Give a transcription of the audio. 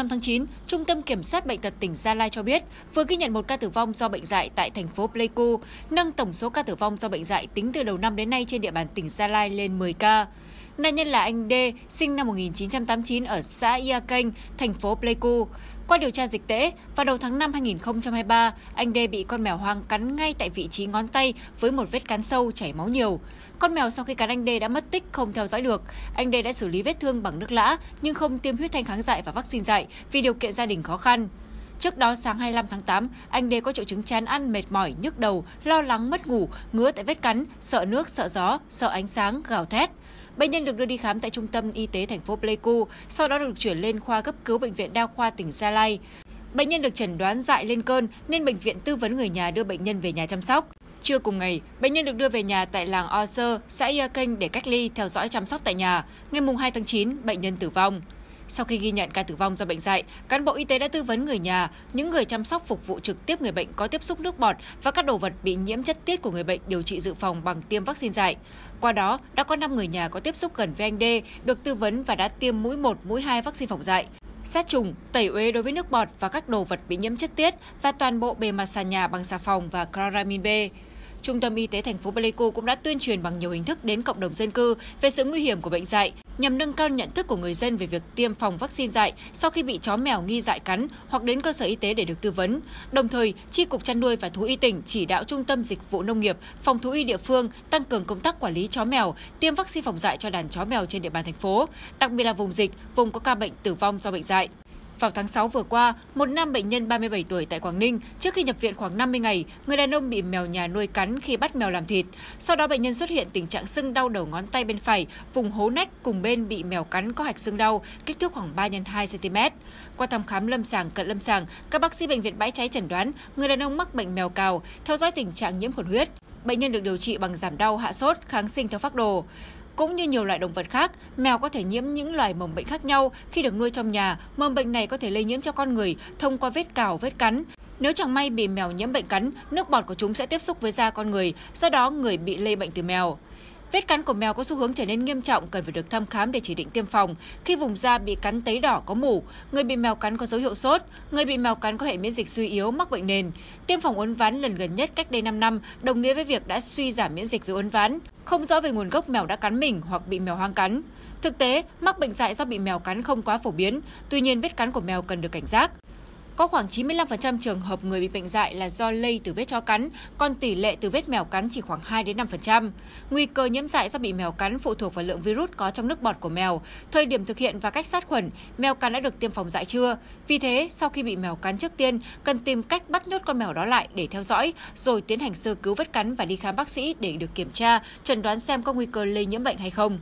5 tháng 9, Trung tâm Kiểm soát Bệnh tật tỉnh Gia Lai cho biết vừa ghi nhận một ca tử vong do bệnh dạy tại thành phố Pleiku, nâng tổng số ca tử vong do bệnh dạy tính từ đầu năm đến nay trên địa bàn tỉnh Gia Lai lên 10 ca. Nạn nhân là anh D, sinh năm 1989 ở xã Ia Kênh, thành phố Pleiku. Qua điều tra dịch tễ, vào đầu tháng 5 2023, anh D bị con mèo hoang cắn ngay tại vị trí ngón tay với một vết cắn sâu chảy máu nhiều. Con mèo sau khi cắn anh D đã mất tích không theo dõi được. Anh D đã xử lý vết thương bằng nước lã nhưng không tiêm huyết thanh kháng dại và vaccine dại vì điều kiện gia đình khó khăn. Trước đó sáng 25 tháng 8, anh D có triệu chứng chán ăn, mệt mỏi, nhức đầu, lo lắng, mất ngủ, ngứa tại vết cắn, sợ nước, sợ gió, sợ ánh sáng, gào thét. Bệnh nhân được đưa đi khám tại trung tâm y tế thành phố Pleiku, sau đó được chuyển lên khoa cấp cứu bệnh viện đa khoa tỉnh Gia Lai. Bệnh nhân được chẩn đoán dại lên cơn nên bệnh viện tư vấn người nhà đưa bệnh nhân về nhà chăm sóc. Trưa cùng ngày, bệnh nhân được đưa về nhà tại làng Oser, xã Ia Kênh để cách ly theo dõi chăm sóc tại nhà. Ngày 2 tháng 9, bệnh nhân tử vong. Sau khi ghi nhận ca tử vong do bệnh dạy, cán bộ y tế đã tư vấn người nhà, những người chăm sóc phục vụ trực tiếp người bệnh có tiếp xúc nước bọt và các đồ vật bị nhiễm chất tiết của người bệnh điều trị dự phòng bằng tiêm vaccine dạy. Qua đó, đã có 5 người nhà có tiếp xúc gần với anh D được tư vấn và đã tiêm mũi 1, mũi 2 vaccine phòng dạy sát trùng, tẩy uế đối với nước bọt và các đồ vật bị nhiễm chất tiết và toàn bộ bề mặt sàn nhà bằng xà phòng và chloramin B. Trung tâm Y tế thành phố Pleiku cũng đã tuyên truyền bằng nhiều hình thức đến cộng đồng dân cư về sự nguy hiểm của bệnh dạy nhằm nâng cao nhận thức của người dân về việc tiêm phòng vaccine dạy sau khi bị chó mèo nghi dại cắn hoặc đến cơ sở y tế để được tư vấn. Đồng thời, Tri Cục Chăn nuôi và Thú y tỉnh chỉ đạo Trung tâm Dịch vụ Nông nghiệp, Phòng Thú y địa phương tăng cường công tác quản lý chó mèo, tiêm vaccine phòng dạy cho đàn chó mèo trên địa bàn thành phố, đặc biệt là vùng dịch, vùng có ca bệnh tử vong do bệnh dạy. Vào tháng 6 vừa qua, một nam bệnh nhân 37 tuổi tại Quảng Ninh, trước khi nhập viện khoảng 50 ngày, người đàn ông bị mèo nhà nuôi cắn khi bắt mèo làm thịt. Sau đó bệnh nhân xuất hiện tình trạng sưng đau đầu ngón tay bên phải, vùng hố nách cùng bên bị mèo cắn có hạch sưng đau, kích thước khoảng 3 x 2 cm. Qua thăm khám lâm sàng cận lâm sàng, các bác sĩ bệnh viện Bãi Cháy chẩn đoán người đàn ông mắc bệnh mèo cào, theo dõi tình trạng nhiễm khuẩn huyết. Bệnh nhân được điều trị bằng giảm đau, hạ sốt, kháng sinh theo phác đồ. Cũng như nhiều loại động vật khác, mèo có thể nhiễm những loài mầm bệnh khác nhau khi được nuôi trong nhà. Mầm bệnh này có thể lây nhiễm cho con người thông qua vết cào, vết cắn. Nếu chẳng may bị mèo nhiễm bệnh cắn, nước bọt của chúng sẽ tiếp xúc với da con người, do đó người bị lây bệnh từ mèo. Vết cắn của mèo có xu hướng trở nên nghiêm trọng cần phải được thăm khám để chỉ định tiêm phòng. Khi vùng da bị cắn tấy đỏ có mủ, người bị mèo cắn có dấu hiệu sốt, người bị mèo cắn có hệ miễn dịch suy yếu mắc bệnh nền. Tiêm phòng uốn ván lần gần nhất cách đây 5 năm đồng nghĩa với việc đã suy giảm miễn dịch với uốn ván, không rõ về nguồn gốc mèo đã cắn mình hoặc bị mèo hoang cắn. Thực tế, mắc bệnh dại do bị mèo cắn không quá phổ biến, tuy nhiên vết cắn của mèo cần được cảnh giác. Có khoảng 95% trường hợp người bị bệnh dại là do lây từ vết chó cắn, còn tỷ lệ từ vết mèo cắn chỉ khoảng 2 đến 5%. Nguy cơ nhiễm dại do bị mèo cắn phụ thuộc vào lượng virus có trong nước bọt của mèo, thời điểm thực hiện và cách sát khuẩn, mèo cắn đã được tiêm phòng dại chưa. Vì thế, sau khi bị mèo cắn trước tiên, cần tìm cách bắt nhốt con mèo đó lại để theo dõi, rồi tiến hành sơ cứu vết cắn và đi khám bác sĩ để được kiểm tra, chẩn đoán xem có nguy cơ lây nhiễm bệnh hay không.